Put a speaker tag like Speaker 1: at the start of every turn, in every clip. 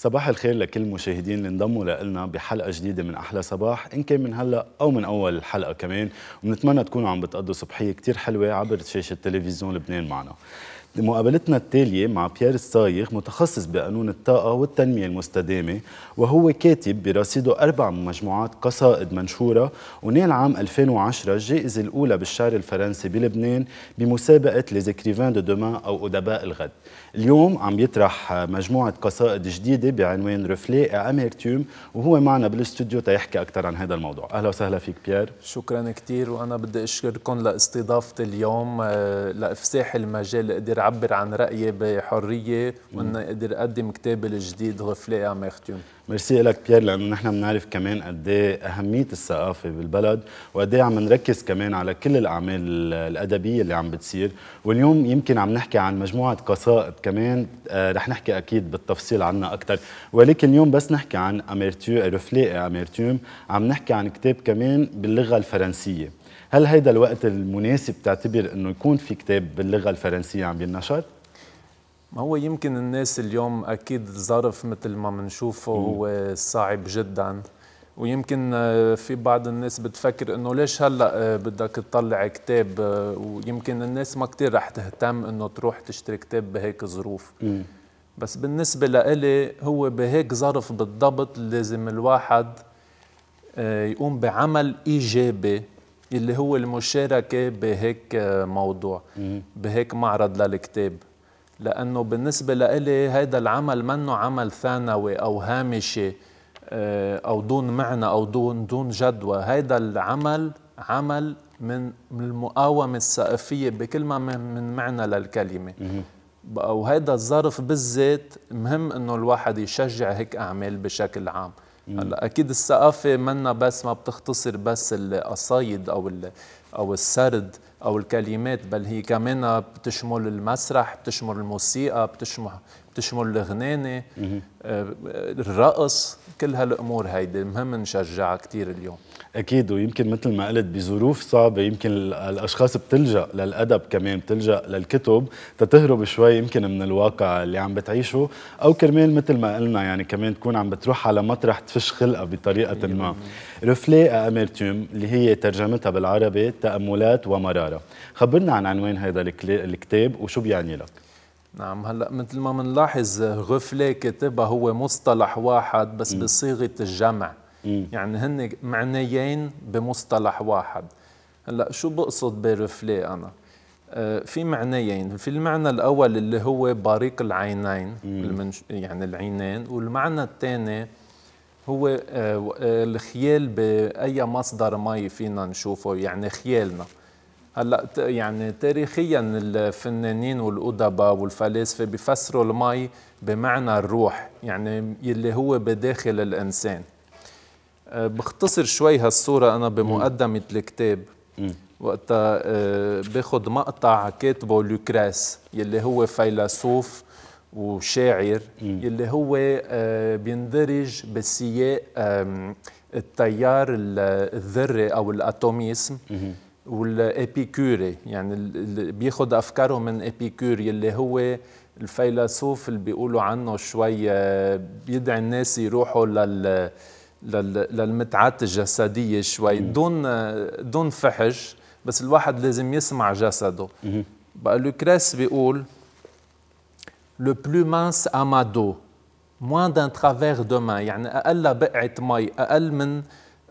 Speaker 1: صباح الخير لكل المشاهدين اللي انضموا لنا بحلقه جديده من احلى صباح ان كان من هلا او من اول الحلقه كمان وبنتمنى تكونوا عم بتقضوا صبحيه كثير حلوه عبر شاشه تلفزيون لبنان معنا مقابلتنا التالية مع بيير الصايغ متخصص بقانون الطاقة والتنمية المستدامة وهو كاتب برصيده أربع مجموعات قصائد منشورة ونال عام 2010 الجائزة الأولى بالشعر الفرنسي بلبنان بمسابقة ليزيكريفان دو دومان أو أدباء الغد اليوم عم يطرح مجموعة قصائد جديدة بعنوان رفلي أميرتيوم وهو معنا بالاستوديو تيحكي أكثر عن هذا الموضوع أهلا وسهلا فيك بيير
Speaker 2: شكرا كثير وأنا بدي أشكركم لاستضافة اليوم آه، لإفساح المجال أقدر أعبر عن رأيي بحرية وأن أقدر أقدم كتابي الجديد رفلي أميرتيوم
Speaker 1: ميرسي لك بيير لانه نحن بنعرف كمان قد إيه اهميه الثقافه بالبلد وقد إيه عم نركز كمان على كل الاعمال الادبيه اللي عم بتصير واليوم يمكن عم نحكي عن مجموعه قصائد كمان آه، رح نحكي اكيد بالتفصيل عنها اكثر ولكن اليوم بس نحكي عن اميرتيو رفلي اميرتوم عم نحكي عن كتاب كمان باللغه الفرنسيه هل هيدا الوقت المناسب تعتبر انه يكون في كتاب باللغه الفرنسيه عم ينشر؟
Speaker 2: ما هو يمكن الناس اليوم اكيد الظرف مثل ما بنشوفه هو صعب جدا ويمكن آه، في بعض الناس بتفكر انه ليش هلا آه، بدك تطلع كتاب آه، ويمكن الناس ما كتير رح تهتم انه تروح تشتري كتاب بهيك ظروف بس بالنسبه لإلي هو بهيك ظرف بالضبط لازم الواحد يقوم بعمل ايجابي اللي هو المشاركه بهيك موضوع بهيك معرض للكتاب لأنه بالنسبة لإلي هذا العمل منه عمل ثانوي أو هامشي آه، أو دون معنى أو دون دون جدوى هذا العمل عمل من المقاومة السقفية بكل ما من معنى للكلمة وهذا الظرف بالذات مهم انه الواحد يشجع هيك اعمال بشكل عام هلا اكيد الثقافه منا بس ما بتختصر بس القصايد او او السرد او الكلمات بل هي كمان بتشمل المسرح بتشمل الموسيقى بتشمل بتشمل الغنانة آه، الرقص كل هالأمور هيدي مهم نشجعها كثير اليوم اكيد ويمكن مثل ما قلت بظروف
Speaker 1: صعبه يمكن الاشخاص بتلجا للادب كمان بتلجا للكتب تتهرب شوي يمكن من الواقع اللي عم بتعيشه او كرمال مثل ما قلنا يعني كمان تكون عم بتروح على مطرح تفش خلقها بطريقه ما رفلي اميرتيوم اللي هي ترجمتها بالعربي تاملات ومراره خبرنا عن عنوان هذا الكتاب وشو بيعني لك
Speaker 2: نعم هلا مثل ما بنلاحظ غفلي كتبها هو مصطلح واحد بس م. بصيغه الجمع م. يعني هن معنيين بمصطلح واحد هلا شو بقصد برفلي انا آه في معنيين في المعنى الاول اللي هو بريق العينين المنش... يعني العينين والمعنى الثاني هو آه،, آه الخيال باي مصدر مي فينا نشوفه يعني خيالنا هلا يعني تاريخيا الفنانين والادباء والفلاسفه بفسروا المي بمعنى الروح يعني يلي هو بداخل الانسان أه، بختصر شوي هالصوره انا بمقدمه الكتاب وقتها أه، باخذ مقطع كاتبه لوكريس يلي هو فيلسوف وشاعر يلي هو أه، بيندرج بالسياق التيار الذري او الاتوميسم والابيكوري يعني بياخذ افكاره من ابيكوري اللي هو الفيلسوف اللي بيقولوا عنه شوي بيدعي الناس يروحوا لل للمتعات الجسديه شوي دون دون فحش بس الواحد لازم يسمع جسده بقى لوكريس بيقول لو بلو مانس امادو موان دان ترافير دو يعني اقل بقعه مي اقل من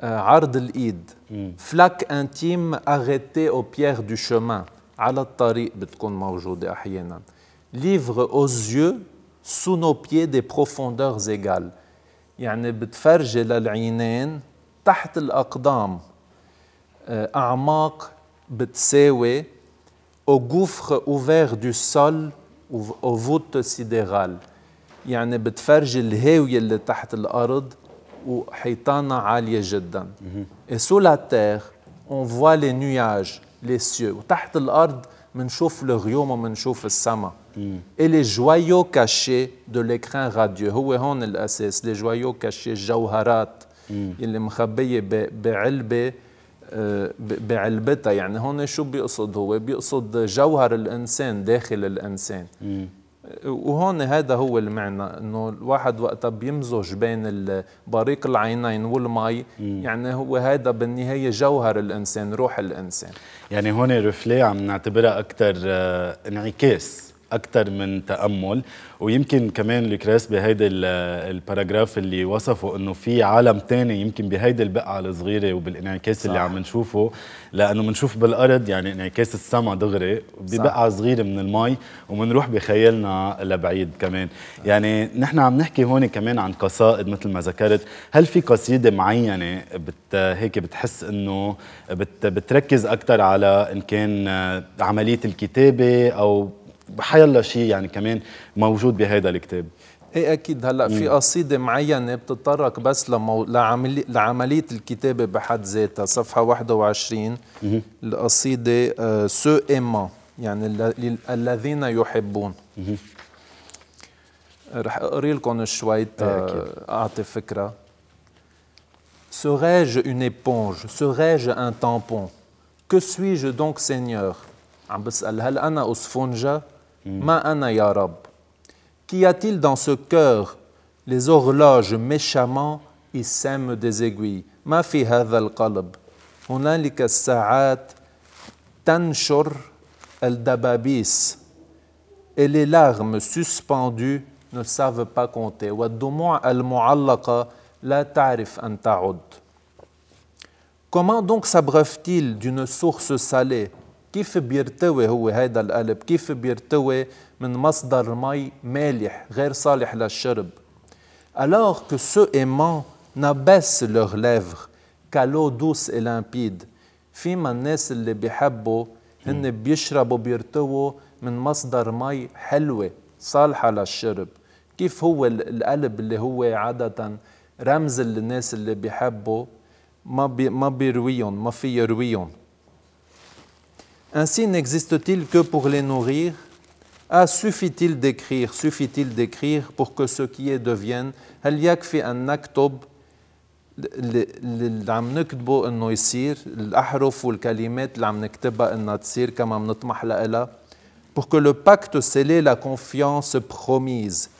Speaker 2: آه، عرض الايد فلاك انتيم اغيتي او بيير دو شومان على الطريق بتكون موجوده احيانا ليفر او زيو سو نو بيي دي بروفوندور زيغال يعني بتفرجي للعينين تحت الاقدام آه، اعماق بتساوي او غوفر اوفير دو سول او فوت سيديرال يعني بتفرجي الهاويه اللي تحت الارض وحيطانة عالية جدا et sur la terre on voit les nuages les cieux وتحت الأرض منشوف الغيوم ومنشوف السما اي لي joyaux كاشي دو l'écran راديو هو هون الأساس لي joyaux كاشي الجوهرات اللي مخبية بعلبة بعلبتها يعني هون شو بيقصد هو بيقصد جوهر الإنسان داخل الإنسان وهون هذا هو المعنى انه الواحد وقتها بيمزج بين بريق العينين والمي يعني هو هذا بالنهايه جوهر الانسان روح الانسان يعني هون رفلي عم نعتبرها اكثر آه، انعكاس اكثر
Speaker 1: من تامل ويمكن كمان لكريس بهيدا الباراجراف اللي وصفه انه في عالم ثاني يمكن بهيدا البقعه الصغيره وبالانعكاس اللي عم نشوفه لانه بنشوف بالارض يعني انعكاس السما دغري ببقعه صغيره من المي وبنروح بخيالنا لبعيد كمان صح. يعني نحن عم نحكي هون كمان عن قصائد مثل ما ذكرت هل في قصيده معينه بت هيك بتحس انه بت بتركز اكثر على ان كان عمليه الكتابه او حيلا شيء يعني كمان موجود بهذا الكتاب
Speaker 2: ايه اكيد هلا في قصيده معينه بتتطرق بس لمو... لعملي... لعمليه الكتابه بحد ذاتها صفحه 21 مم. القصيده آه، سو ايما يعني الذين يحبون رح اقري لكم شوي إيه، آه، اعطي فكره Serais-je une éponge Serais-je un tampon Que suis-je donc Seigneur عم بسأل هل أنا أسفنجة Hmm. ana ya Rab. Qu'y a-t-il dans ce cœur Les horloges méchamment y sèment des aiguilles. Ma fi hadha al-qalb. tan tanshur el dababis et les larmes suspendues ne savent pas compter. la ta'rif an Comment donc s'abreuve-t-il d'une source salée كيف بيرتوي هو هيدا القلب كيف بيرتوي من مصدر مي مالح غير صالح للشرب alors que ce aimant n'abaisse leurs lèvres qu'à l'eau douce et limpide فيما الناس اللي بيحبوا هن بيشربوا بيرتووا من مصدر مي حلوه صالحه للشرب كيف هو القلب اللي هو عاده رمز للناس اللي بيحبوا ما بي ما بيرويهم ما في يرويهم Ainsi n'existe-t-il que pour les nourrir Ah, suffit-il d'écrire, suffit-il d'écrire pour que ce qui est devienne Al yakfi an naktob l'am nuktbo an noisir, l'ahrof ou l'kalimet, l'am nuktaba an natsir, kamam notmah la'ala, pour que le pacte scelle la confiance promise,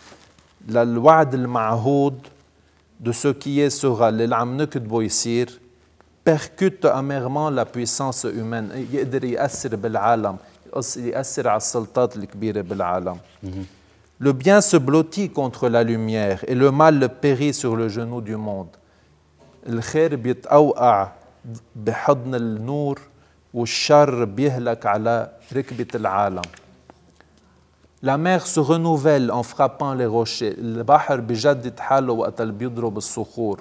Speaker 2: la loi de mahoud de ce qui est sera, l'am nuktbo isir, percute amèrement la puissance humaine. يقدر ياثر بالعالم ياثر على السلطات الكبيره بالعالم Le bien se blottit contre la lumière et le mal le périt sur le genou du monde. الخير بيتأوقع بحضن النور والشر بيهلك على ركبة العالم. La mer se renouvelle en frappant les rochers. البحر بجدد حاله وقت اللي بيضرب الصخور.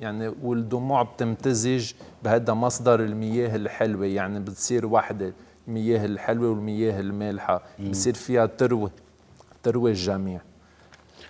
Speaker 2: يعني والدموع بتمتزج بهذا مصدر المياه الحلوة يعني بتصير واحدة المياه الحلوة والمياه المالحة بصير فيها تروي تروي الجميع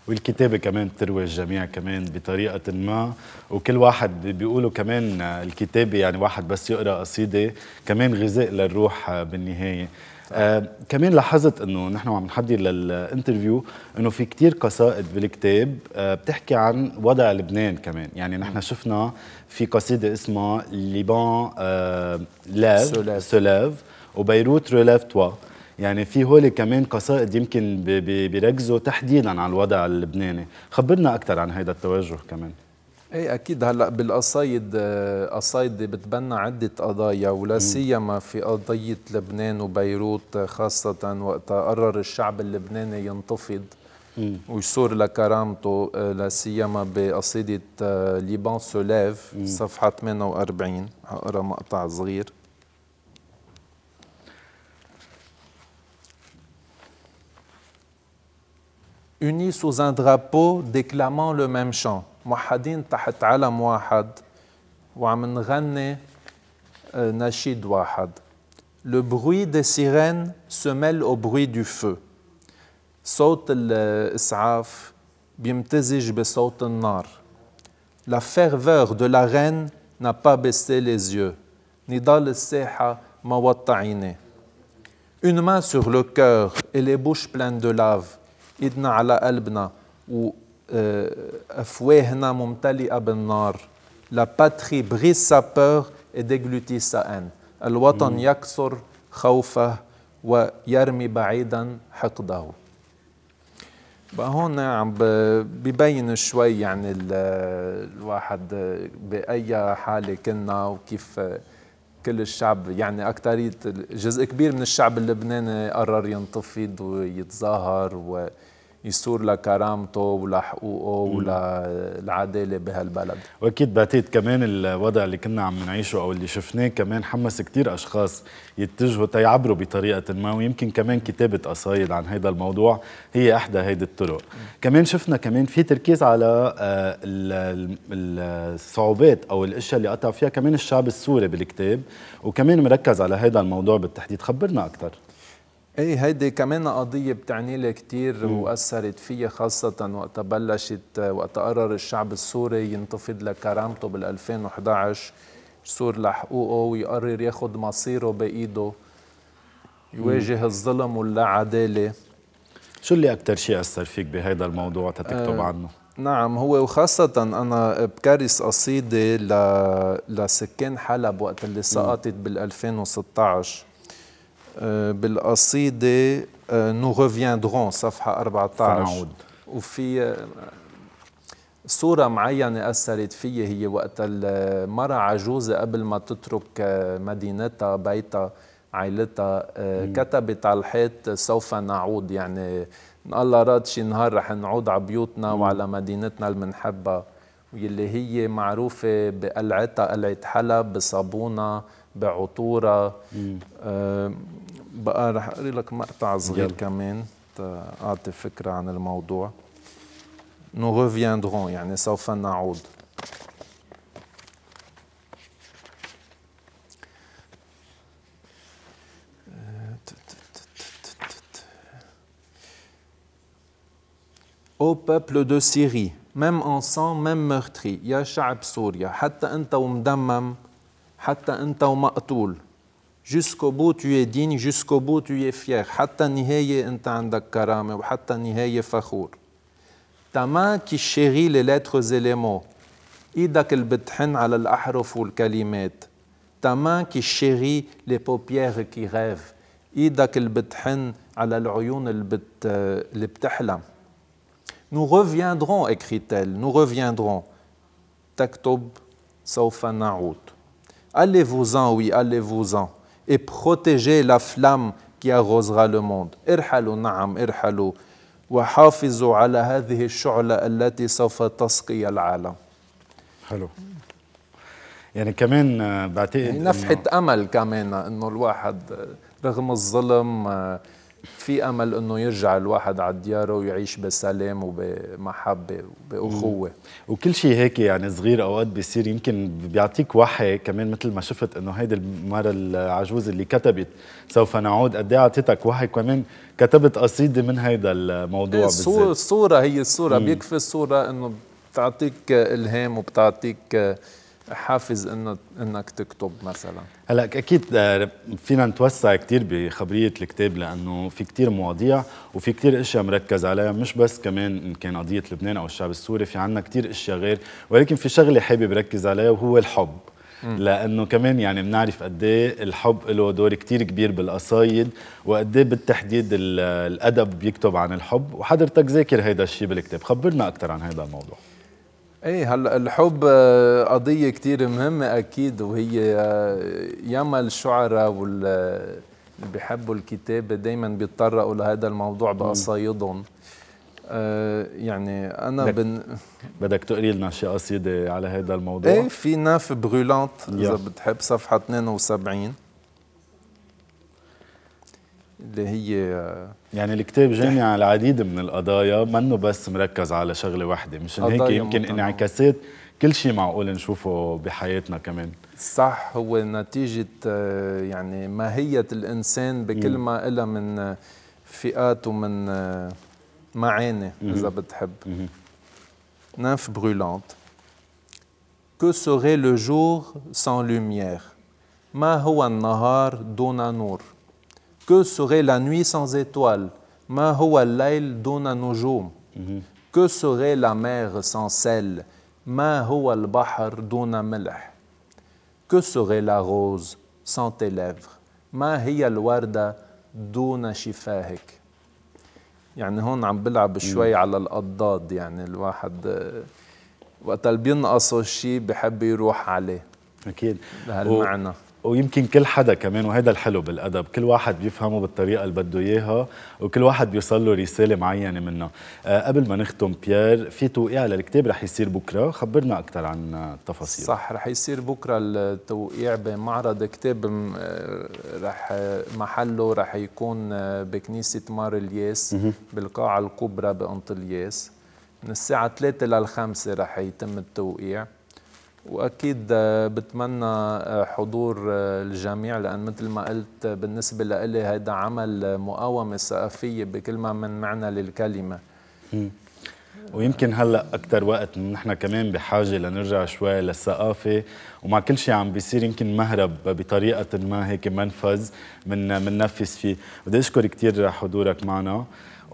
Speaker 1: والكتابة كمان تروي الجميع كمان بطريقة ما وكل واحد بيقولوا كمان الكتابة يعني واحد بس يقرأ قصيدة كمان غذاء للروح بالنهاية آه كمان لاحظت انه نحن عم نحضر للانترفيو انه في كتير قصائد بالكتاب آه بتحكي عن وضع لبنان كمان يعني نحن شفنا في قصيده اسمها ليبان آه لاف سولاف وبيروت ريلاف توا يعني في هول كمان قصائد يمكن بيركزوا تحديدا على الوضع اللبناني خبرنا اكثر عن هذا التوجه كمان
Speaker 2: اي اكيد هلا بالقصايد آه، قصايدي بتبنى عده قضايا ولا سيما في قضيه لبنان وبيروت خاصه وقت قرر الشعب اللبناني ينتفض ويصور لكرامته آه، لا سيما بقصيده آه، ليبان سوليف صفحه 48 اقرا مقطع صغير Unis sous un drapeau déclamant le même chant. موحدين تحت علم واحد وعم نغني نشيد واحد Le bruit des sirènes se mêle au bruit du feu. صوت الإسعاف بيمتزج بصوت النار. La ferveur de la reine n'a pas baissé les yeux. نضال الساحة ما وطى عينيه. Une main sur le cœur et les bouches pleines de lave. إيدنا على قلبنا و أفواهنا ممتلئة بالنار لا باتري brise سا بور et سا ان الوطن يكسر خوفه ويرمي بعيدا حقده بقى هون عم ببين شوي يعني الواحد بأي حالة كنا وكيف كل الشعب يعني اكثريه جزء كبير من الشعب اللبناني قرر ينتفض ويتظاهر و يصور لكرامته ولحقوقه وللعداله بهالبلد
Speaker 1: واكيد بعتقد كمان الوضع اللي كنا عم نعيشه او اللي شفناه كمان حمس كثير اشخاص يتجهوا تيعبروا بطريقه ما ويمكن كمان كتابه قصايد عن هذا الموضوع هي احدى هيدي الطرق كمان شفنا كمان في تركيز على آه، الصعوبات او الاشياء اللي قطع فيها كمان الشعب السوري بالكتاب وكمان مركز على هذا الموضوع بالتحديد خبرنا
Speaker 2: اكثر ايه هيدي كمان قضيه بتعني لي كثير واثرت فيي خاصه وقت بلشت وقت قرر الشعب السوري ينتفض لكرامته بال 2011 يصور لحقوقه ويقرر ياخذ مصيره بايده يواجه مم. الظلم واللاعداله
Speaker 1: شو اللي اكثر شيء اثر فيك بهيدا الموضوع تتكتب آه، عنه؟
Speaker 2: نعم هو وخاصة أنا بكرس قصيدة لسكان حلب وقت اللي سقطت بال 2016 Euh, بالقصيدة آه، نو ريفيندرون صفحة 14 سنعود وفي صورة آه، معينة أثرت فيي هي وقت المرأة عجوزة قبل ما تترك آه، مدينتها بيتها عائلتها كتبت على الحيط سوف نعود يعني ان الله راد شي نهار رح نعود على بيوتنا وعلى مدينتنا اللي بنحبها واللي هي معروفة بقلعتها قلعة حلب بصابونة بعطورة أه بقى رح أقري لك مقطع صغير جل. كمان أعطي فكرة عن الموضوع نو reviendrons يعني سوف نعود Au peuple de Syrie, ميم انسان ميم مغتري يا شعب سوريا حتى انت ومدمم حتى انت ومقتول جوسكو بو تو دين جوسكو بو تو فيير حتى النهايه انت عندك كرامه وحتى النهايه فخور تما كي شيغي لي لتر زيليمون ايدك اللي بتحن على الاحرف والكلمات تما كي شيغي لي بوبيير كي غاف ايدك اللي بتحن على العيون اللي, بت... اللي بتحلم Nous reviendrons, écrit-elle, nous reviendrons. Taktob Saufanaout. Allez-vous-en, oui, allez-vous-en, et protégez la flamme qui arrosera le monde. Irhalo, na'am, irhalo. irhalu. ala على shu'la allati saufa سوف al العالم حلو يعني كمان بعتقد نفحة أمل كمان إنه الواحد رغم الظلم في امل انه يرجع الواحد على دياره ويعيش بسلام وبمحبه وباخوه وكل شيء هيك يعني صغير اوقات بيصير يمكن
Speaker 1: بيعطيك وحي كمان مثل ما شفت انه هيدي المره العجوز اللي كتبت سوف نعود قد ايه اعطيتك وحي كمان كتبت قصيده من هيدا الموضوع إيه، بالذات
Speaker 2: الصوره هي الصوره بيكفي الصوره انه بتعطيك الهام وبتعطيك حافز انك انك تكتب مثلا
Speaker 1: هلا اكيد آه، فينا نتوسع كثير بخبريه الكتاب لانه في كثير مواضيع وفي كثير اشياء مركز عليها مش بس كمان ان كان قضيه لبنان او الشعب السوري في عنا كثير اشياء غير ولكن في شغله حابب ركز عليها وهو الحب لانه كمان يعني بنعرف قد ايه الحب له دور كثير كبير بالقصايد وقد ايه بالتحديد الادب بيكتب عن الحب وحضرتك ذاكر هيدا الشيء بالكتاب خبرنا اكثر عن هذا الموضوع
Speaker 2: ايه هلا الحب آه، قضيه كثير مهمه اكيد وهي آه، ياما الشعراء وال اللي آه، بيحبوا الكتابة دايما بيتطرقوا لهذا الموضوع بقصايدهم آه يعني انا بدك بن... بدك تقري لنا شي قصيده على هذا الموضوع؟ ايه في ناف برولانت اذا بتحب صفحه 72
Speaker 1: اللي هي يعني الكتاب جامع على العديد من القضايا منه بس مركز على شغله واحده مشان هيك يمكن انعكاسات كل شيء معقول نشوفه بحياتنا كمان
Speaker 2: صح هو نتيجة آه، يعني ماهية الإنسان بكل ما إلها من آه، فئات ومن آه، معاني إذا بتحب ناف برولانت Que serait le jour sans lumière ما هو النهار دون نور Que serait la nuit sans étoiles ما هو الليل دون نجوم Que serait la mer sans sel ما هو البحر دون ملح Que serait la rose sans tes lèvres ما هي الوردة دون شفاهك يعني هون عم بلعب شوي على الأضداد يعني الواحد وقت اللي بينقصه شيء بحب يروح عليه اكيد بهالمعنى
Speaker 1: ويمكن كل حدا كمان وهذا الحلو بالادب كل واحد بيفهمه بالطريقه اللي بده اياها وكل واحد بيوصل له رساله معينه منها آه قبل ما نختم بيير في توقيع للكتاب رح يصير بكره خبرنا اكثر عن التفاصيل صح
Speaker 2: رح يصير بكره التوقيع بمعرض كتاب آه، رح محله رح يكون آه، بكنيسه مار الياس بالقاعه الكبرى بانطلياس من الساعه 3 لل 5 رح يتم التوقيع واكيد آه، بتمنى آه، حضور آه، الجميع لان مثل ما قلت بالنسبه لإلي هيدا عمل مقاومه ثقافيه بكل ما من معنى للكلمه ويمكن هلا اكثر
Speaker 1: وقت نحن كمان بحاجه
Speaker 2: لنرجع شوي للثقافه
Speaker 1: ومع كل شيء عم بيصير يمكن مهرب بطريقه ما هيك منفذ من مننفذ فيه بدي اشكر كثير حضورك معنا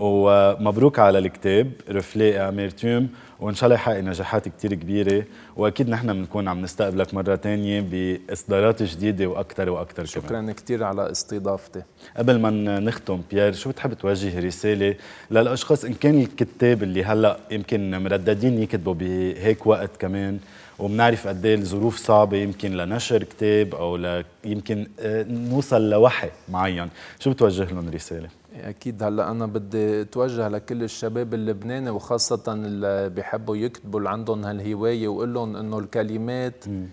Speaker 1: ومبروك على الكتاب رفلاقي تيوم وان شاء الله يحقق نجاحات كثير كبيره واكيد نحن بنكون عم نستقبلك مره ثانيه باصدارات جديده واكثر واكثر شكرا كمان. كثير على استضافتي قبل ما نختم بيير شو بتحب توجه رساله للاشخاص ان كان الكتاب اللي هلا يمكن مرددين يكتبوا بهيك وقت كمان وبنعرف قد ايه الظروف صعبه يمكن لنشر كتاب او ل... يمكن آه، نوصل لوحي معين شو بتوجه لهم رساله
Speaker 2: اكيد هلا انا بدي اتوجه لكل الشباب اللبناني وخاصه اللي بيحبوا يكتبوا اللي عندهم هالهوايه واقول لهم انه الكلمات م.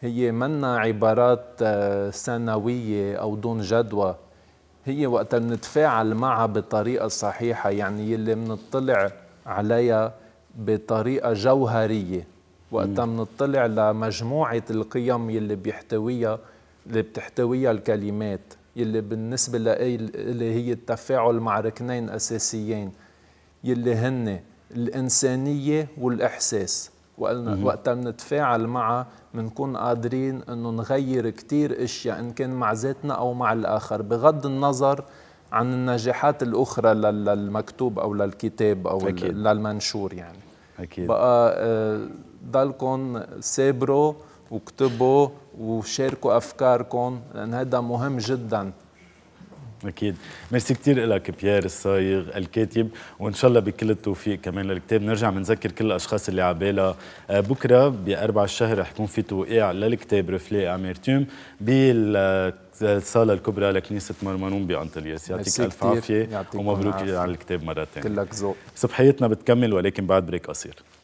Speaker 2: هي منا عبارات آه، ثانويه او دون جدوى هي وقت نتفاعل معها بطريقه صحيحه يعني يلي بنطلع عليها بطريقه جوهريه وقتها بنطلع لمجموعه القيم يلي بيحتويها اللي بتحتويها الكلمات يلي بالنسبة لي اللي هي التفاعل مع ركنين أساسيين يلي هن الإنسانية والإحساس وقلنا وقتها بنتفاعل معها بنكون قادرين انه نغير كثير اشياء ان كان مع ذاتنا او مع الاخر بغض النظر عن النجاحات الاخرى للمكتوب او للكتاب او أكيد. للمنشور يعني اكيد بقى آه، ضلكم سابروا واكتبوا وشاركوا افكاركم لان هذا مهم جدا
Speaker 1: اكيد ميرسي كثير لك بيير الصايغ الكاتب وان شاء الله بكل التوفيق كمان للكتاب نرجع بنذكر كل الاشخاص اللي على بالها آه، بكره باربع الشهر رح يكون في توقيع للكتاب رفلي اميرتوم بالصاله الكبرى لكنيسه مرمانون بانطلياس يعطيك الف عافيه ومبروك على الكتاب مره ثانيه كلك ذوق صبحيتنا بتكمل ولكن بعد بريك قصير